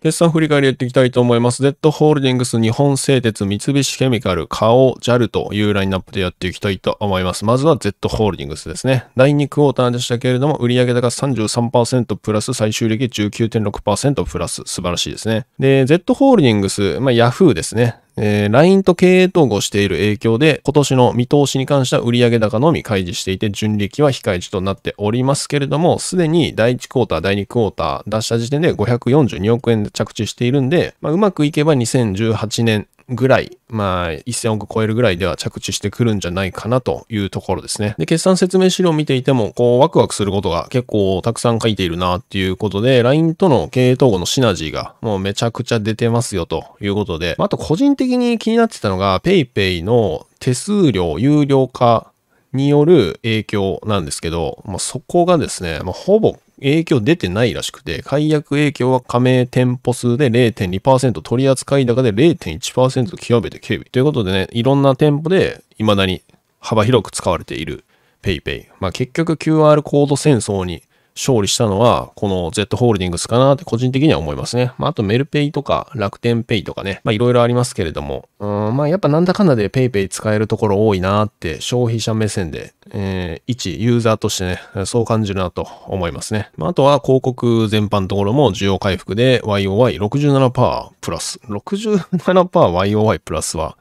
決算振り返りやっていきたいと思います。Z ホールディングス、日本製鉄、三菱ケミカル、カオ、ジャルというラインナップでやっていきたいと思います。まずは Z ホールディングスですね。第2クォーターでしたけれども、売上高33%プラス、最終利益19.6%プラス、素晴らしいですね。で、Z ホールディングス、まあ、Yahoo ですね。えー、LINE と経営統合している影響で、今年の見通しに関しては売上高のみ開示していて、純利益は非開示となっておりますけれども、すでに第1クォーター、第2クォーター出した時点で542億円で着地しているんで、まあ、うまくいけば2018年ぐらい、まあ、1000億超えるぐらいでは着地してくるんじゃないかなというところですね。で、決算説明資料を見ていても、こう、ワクワクすることが結構たくさん書いているなっていうことで、LINE との経営統合のシナジーがもうめちゃくちゃ出てますよということで、あと個人的に気になってたのが、PayPay の手数料有料化による影響なんですけど、そこがですね、ほぼ影響出てないらしくて、解約影響は加盟店舗数で0.2%、取扱高で0.1%極めて軽微。ということでね、いろんな店舗で未だに幅広く使われている PayPay。まあ結局 QR コード戦争に勝利したのは、この Z ホールディングスかなって個人的には思いますね。まあ、あとメルペイとか楽天ペイとかね、まあ、いろいろありますけれども、うん、まあ、やっぱなんだかんだで PayPay 使えるところ多いなって消費者目線で、えー、一ユーザーとしてね、そう感じるなと思いますね。まあ、あとは広告全般のところも需要回復で YOY67% プラス、67%YOY プラスは、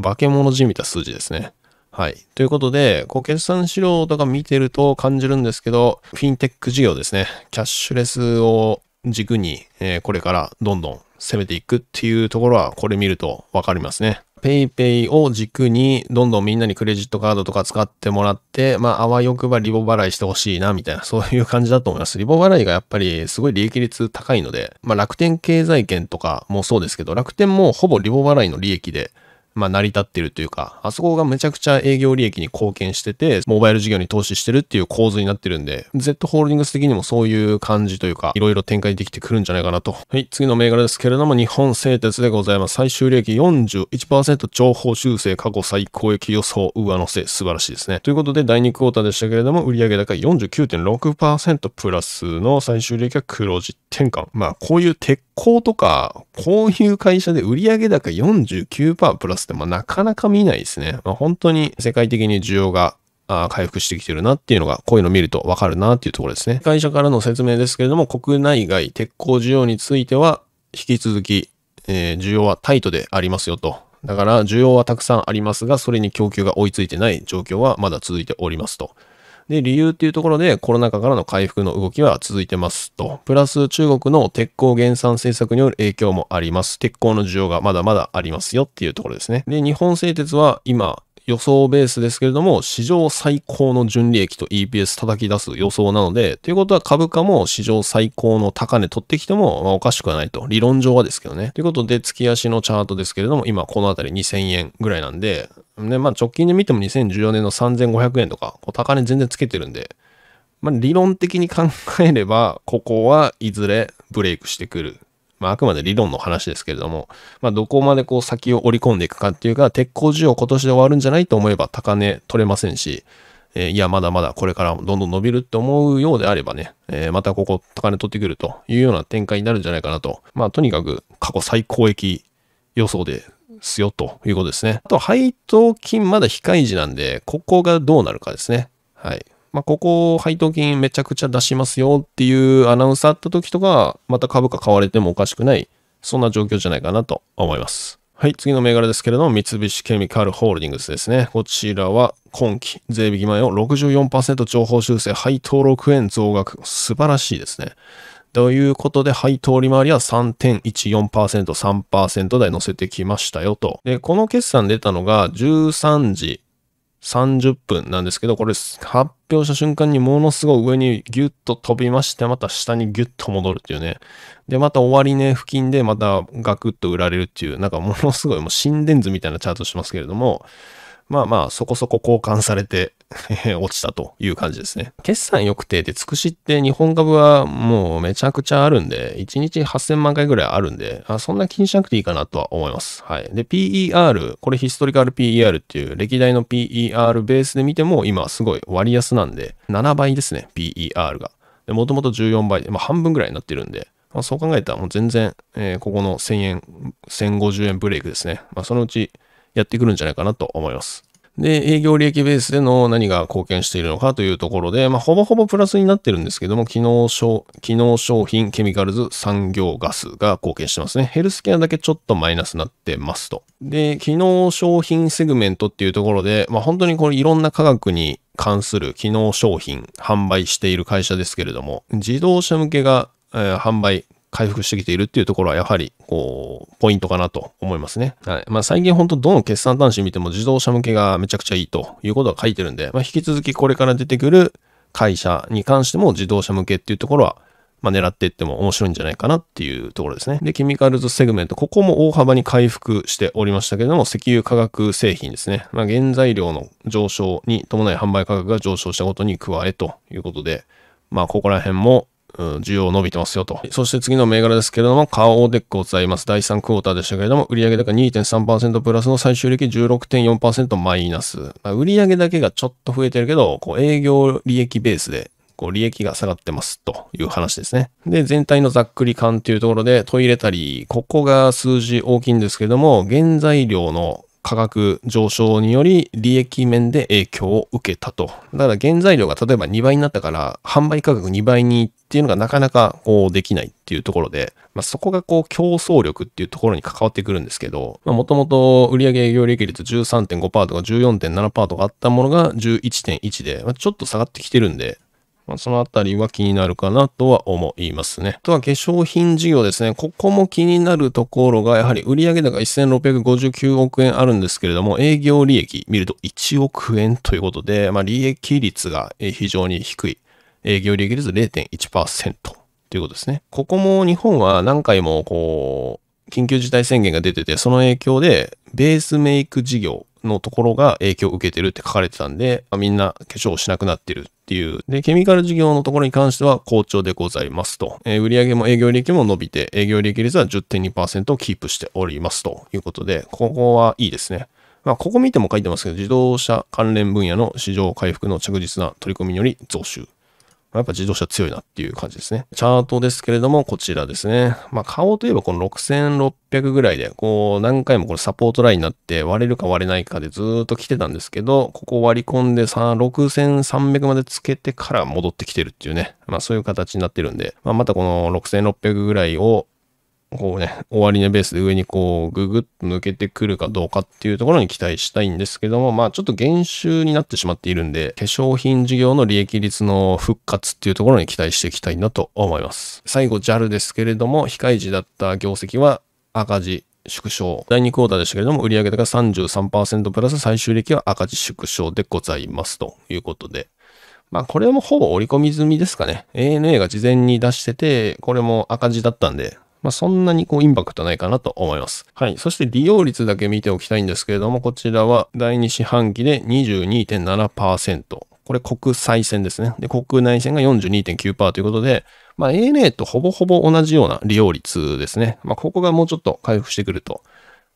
化け物じみた数字ですね。はい。ということで、こう決算資料とか見てると感じるんですけど、フィンテック事業ですね。キャッシュレスを軸に、えー、これからどんどん攻めていくっていうところは、これ見るとわかりますね。PayPay を軸に、どんどんみんなにクレジットカードとか使ってもらって、まあ、あわよくばリボ払いしてほしいな、みたいな、そういう感じだと思います。リボ払いがやっぱりすごい利益率高いので、まあ、楽天経済圏とかもそうですけど、楽天もほぼリボ払いの利益で、まあ、成り立ってるというか、あそこがめちゃくちゃ営業利益に貢献してて、モバイル事業に投資してるっていう構図になってるんで、Z ホールディングス的にもそういう感じというか、いろいろ展開できてくるんじゃないかなと。はい、次の銘柄ですけれども、日本製鉄でございます。最終利益41%情報修正過去最高益予想上乗せ、素晴らしいですね。ということで、第2クォーターでしたけれども、売上高49.6%プラスの最終利益は黒字転換。まあ、こういう鉄鋼とか、こういう会社で売上高49%プラススって、まあ、なかなか見ないですね。まあ、本当に世界的に需要があ回復してきてるなっていうのが、こういうの見るとわかるなっていうところですね。会社からの説明ですけれども、国内外鉄鋼需要については、引き続き、えー、需要はタイトでありますよと。だから、需要はたくさんありますが、それに供給が追いついてない状況はまだ続いておりますと。で、理由っていうところでコロナ禍からの回復の動きは続いてますと。プラス中国の鉄鋼減産政策による影響もあります。鉄鋼の需要がまだまだありますよっていうところですね。で、日本製鉄は今、予想ベースですけれども、史上最高の純利益と EPS 叩き出す予想なので、ということは株価も史上最高の高値取ってきても、まあ、おかしくはないと。理論上はですけどね。ということで、月足のチャートですけれども、今この辺り2000円ぐらいなんで、ね、まあ直近で見ても2014年の3500円とか、こう高値全然つけてるんで、まあ理論的に考えれば、ここはいずれブレイクしてくるまあ、あくまで理論の話ですけれども、まあ、どこまでこう先を織り込んでいくかっていうか、鉄鋼需要今年で終わるんじゃないと思えば高値取れませんし、えー、いや、まだまだこれからどんどん伸びるって思うようであればね、えー、またここ高値取ってくるというような展開になるんじゃないかなと。まあ、とにかく過去最高益予想ですよということですね。あと、配当金まだ非開示なんで、ここがどうなるかですね。はい。まあ、ここ、配当金めちゃくちゃ出しますよっていうアナウンスあった時とか、また株価買われてもおかしくない、そんな状況じゃないかなと思います。はい、次の銘柄ですけれども、三菱ケミカルホールディングスですね。こちらは今期税引き前を64%情報修正、配当6円増額。素晴らしいですね。ということで、配当利回りは3.14%、3%台乗せてきましたよと。で、この決算出たのが13時30分なんですけど、これ発表した瞬間にものすごい上にギュッと飛びまして、また下にギュッと戻るっていうね。で、また終値付近でまたガクッと売られるっていう、なんかものすごいもう心電図みたいなチャートしますけれども、まあまあそこそこ交換されて、落ちたという感じですね。決算良くて、で、つくしって日本株はもうめちゃくちゃあるんで、1日8000万回ぐらいあるんで、あそんな気にしなくていいかなとは思います。はい。で、PER、これヒストリカル PER っていう歴代の PER ベースで見ても今すごい割安なんで、7倍ですね、PER が。で、もともと14倍で、まあ半分ぐらいになってるんで、まあ、そう考えたらもう全然、えー、ここの1000円、1050円ブレイクですね。まあそのうちやってくるんじゃないかなと思います。で、営業利益ベースでの何が貢献しているのかというところで、まあ、ほぼほぼプラスになってるんですけども、機能商機能商品、ケミカルズ、産業ガスが貢献してますね。ヘルスケアだけちょっとマイナスになってますと。で、機能商品セグメントっていうところで、まあ、本当にこれいろんな科学に関する機能商品販売している会社ですけれども、自動車向けが、えー、販売、回復してきているっていうところはやはり、こう、ポイントかなと思いますね。はい。まあ最近本当どの決算端子見ても自動車向けがめちゃくちゃいいということは書いてるんで、まあ引き続きこれから出てくる会社に関しても自動車向けっていうところは、まあ狙っていっても面白いんじゃないかなっていうところですね。で、ケミカルズセグメント、ここも大幅に回復しておりましたけれども、石油化学製品ですね。まあ原材料の上昇に伴い販売価格が上昇したことに加えということで、まあここら辺も需要伸びてますよと。そして次の銘柄ですけれども、カオーデックを使います。第3クォーターでしたけれども、売上高2.3%プラスの最終利益16.4%マイナス。まあ、売上だけがちょっと増えてるけど、こう営業利益ベースでこう利益が下がってますという話ですね。で、全体のざっくり感っていうところでトイレタリここが数字大きいんですけども、原材料の価格上昇により利益面で影響を受けたと。だから原材料が例えば2倍になったから販売価格2倍にっていうのがなかなかこうできないっていうところで、まあ、そこがこう競争力っていうところに関わってくるんですけど、もともと売上営業利益率13.5%とか14.7%とかあったものが11.1で、まあ、ちょっと下がってきてるんで、まあ、そのあたりは気になるかなとは思いますね。あとは化粧品事業ですね。ここも気になるところが、やはり売上高1659億円あるんですけれども、営業利益見ると1億円ということで、まあ、利益率が非常に低い。営業利益率0.1%。ということですね。ここも日本は何回もこう、緊急事態宣言が出てて、その影響で、ベースメイク事業のところが影響を受けてるって書かれてたんで、みんな化粧をしなくなってるっていう。で、ケミカル事業のところに関しては好調でございますと。えー、売上も営業利益も伸びて、営業利益率は10.2%をキープしておりますということで、ここはいいですね。まあ、ここ見ても書いてますけど、自動車関連分野の市場回復の着実な取り組みにより増収やっぱ自動車強いなっていう感じですね。チャートですけれども、こちらですね。まあ、顔といえばこの6600ぐらいで、こう、何回もこれサポートラインになって割れるか割れないかでずっと来てたんですけど、ここ割り込んでさ、6300までつけてから戻ってきてるっていうね。まあ、そういう形になってるんで、まあ、またこの6600ぐらいをこうね、終値ベースで上にこう、ぐぐっと抜けてくるかどうかっていうところに期待したいんですけども、まあちょっと減収になってしまっているんで、化粧品事業の利益率の復活っていうところに期待していきたいなと思います。最後 JAL ですけれども、非開示だった業績は赤字縮小。第2クォーターでしたけれども、売上高が33%プラス最終利益は赤字縮小でございますということで。まあこれもほぼ織り込み済みですかね。ANA が事前に出してて、これも赤字だったんで、まあ、そんなにこうインパクトないかなと思います。はい。そして利用率だけ見ておきたいんですけれども、こちらは第2四半期で22.7%。これ国際線ですね。で、国内線が42.9%ということで、まあ、ANA とほぼほぼ同じような利用率ですね。まあ、ここがもうちょっと回復してくると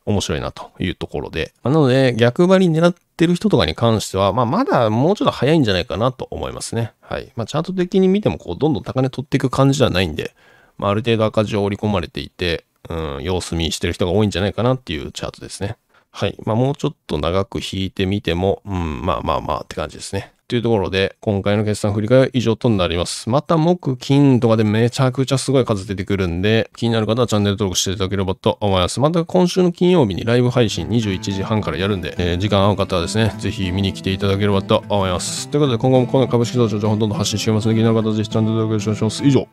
面白いなというところで。なので、逆張り狙ってる人とかに関しては、まあ、まだもうちょっと早いんじゃないかなと思いますね。はい。まあ、チャート的に見ても、こう、どんどん高値取っていく感じじゃないんで、まあ、ある程度赤字を織り込まれていて、うん、様子見してる人が多いんじゃないかなっていうチャートですね。はい。まあ、もうちょっと長く引いてみても、うん、まあまあまあって感じですね。というところで、今回の決算振り返りは以上となります。また木、金とかでめちゃくちゃすごい数出てくるんで、気になる方はチャンネル登録していただければと思います。また今週の金曜日にライブ配信21時半からやるんで、えー、時間合う方はですね、ぜひ見に来ていただければと思います。ということで、今後もこの株式道場情報どんどん発信していますので、気になる方はぜひチャンネル登録お願いします。以上。